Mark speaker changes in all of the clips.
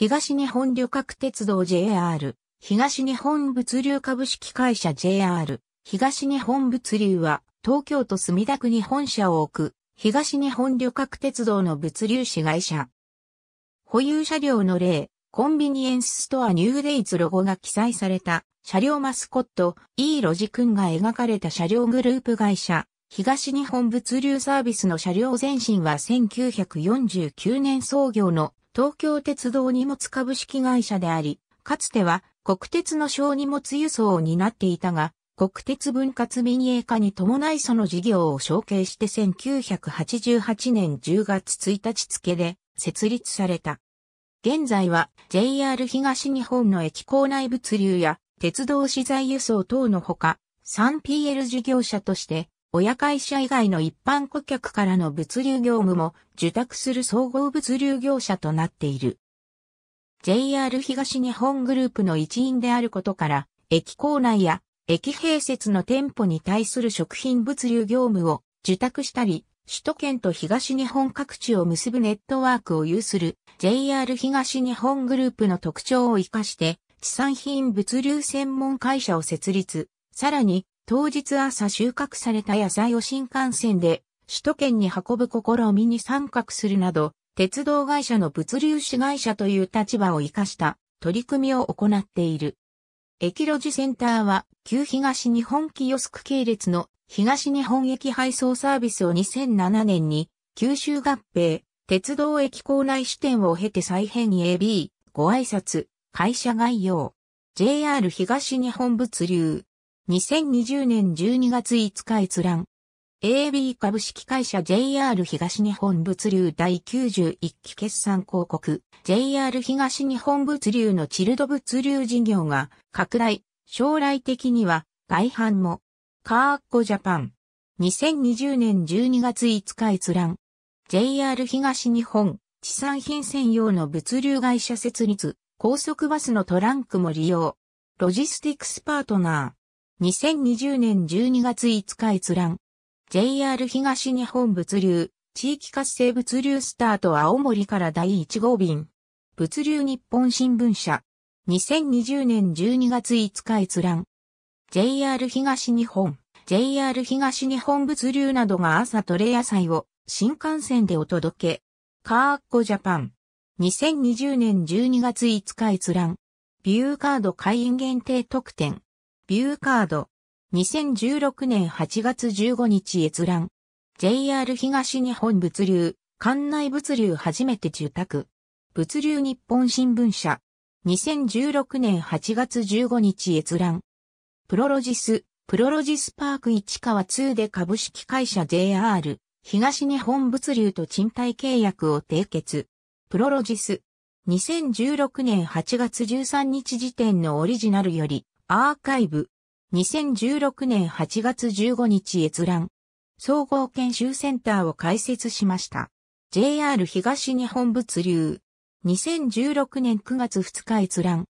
Speaker 1: 東日本旅客鉄道 JR、東日本物流株式会社 JR、東日本物流は、東京都墨田区に本社を置く、東日本旅客鉄道の物流子会社。保有車両の例、コンビニエンスストアニューデイズロゴが記載された、車両マスコット、E ロジ君が描かれた車両グループ会社、東日本物流サービスの車両前身は1949年創業の東京鉄道荷物株式会社であり、かつては国鉄の小荷物輸送を担っていたが、国鉄分割民営化に伴いその事業を承継して1988年10月1日付で設立された。現在は JR 東日本の駅構内物流や鉄道資材輸送等のほか 3PL 事業者として親会社以外の一般顧客からの物流業務も受託する総合物流業者となっている。JR 東日本グループの一員であることから、駅構内や駅併設の店舗に対する食品物流業務を受託したり、首都圏と東日本各地を結ぶネットワークを有する JR 東日本グループの特徴を活かして、地産品物流専門会社を設立、さらに当日朝収穫された野菜を新幹線で首都圏に運ぶ試みに参画するなど、鉄道会社の物流子会社という立場を活かした取り組みを行っている。駅路地センターは、旧東日本キヨスク系列の東日本駅配送サービスを2007年に九州合併、鉄道駅構内支店を経て再編 AB、ご挨拶、会社概要、JR 東日本物流、2020年12月5日閲覧。AB 株式会社 JR 東日本物流第91期決算広告 JR 東日本物流のチルド物流事業が拡大将来的には外販もカーッコジャパン2020年12月5日閲覧 JR 東日本地産品専用の物流会社設立高速バスのトランクも利用ロジスティックスパートナー2020年12月5日閲覧。JR 東日本物流、地域活性物流スタート青森から第1号便。物流日本新聞社。2020年12月5日閲覧。JR 東日本。JR 東日本物流などが朝トレ野菜を新幹線でお届け。カーッコジャパン。2020年12月5日閲覧。ビューカード会員限定特典。ビューカード。2016年8月15日閲覧。JR 東日本物流、館内物流初めて住宅。物流日本新聞社。2016年8月15日閲覧。プロロジス、プロロジスパーク市川2で株式会社 JR、東日本物流と賃貸契約を締結。プロロジス。2016年8月13日時点のオリジナルより、アーカイブ。2016年8月15日閲覧。総合研修センターを開設しました。JR 東日本物流。2016年9月2日閲覧。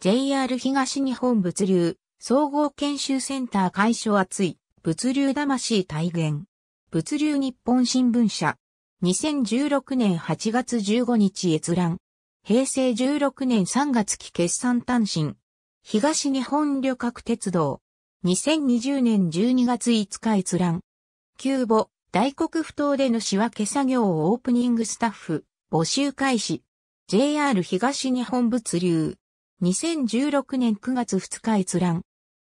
Speaker 1: JR 東日本物流。総合研修センター解消熱い。物流魂体現。物流日本新聞社。2016年8月15日閲覧。平成16年3月期決算単身。東日本旅客鉄道。2020年12月5日閲覧。急募、大黒不当での仕分け作業をオープニングスタッフ、募集開始。JR 東日本物流。2016年9月2日閲覧。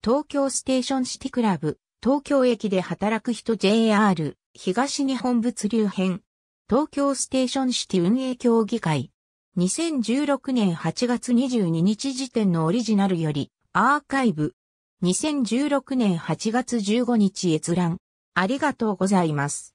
Speaker 1: 東京ステーションシティクラブ、東京駅で働く人 JR 東日本物流編。東京ステーションシティ運営協議会。2016年8月22日時点のオリジナルより、アーカイブ。2016年8月15日閲覧。ありがとうございます。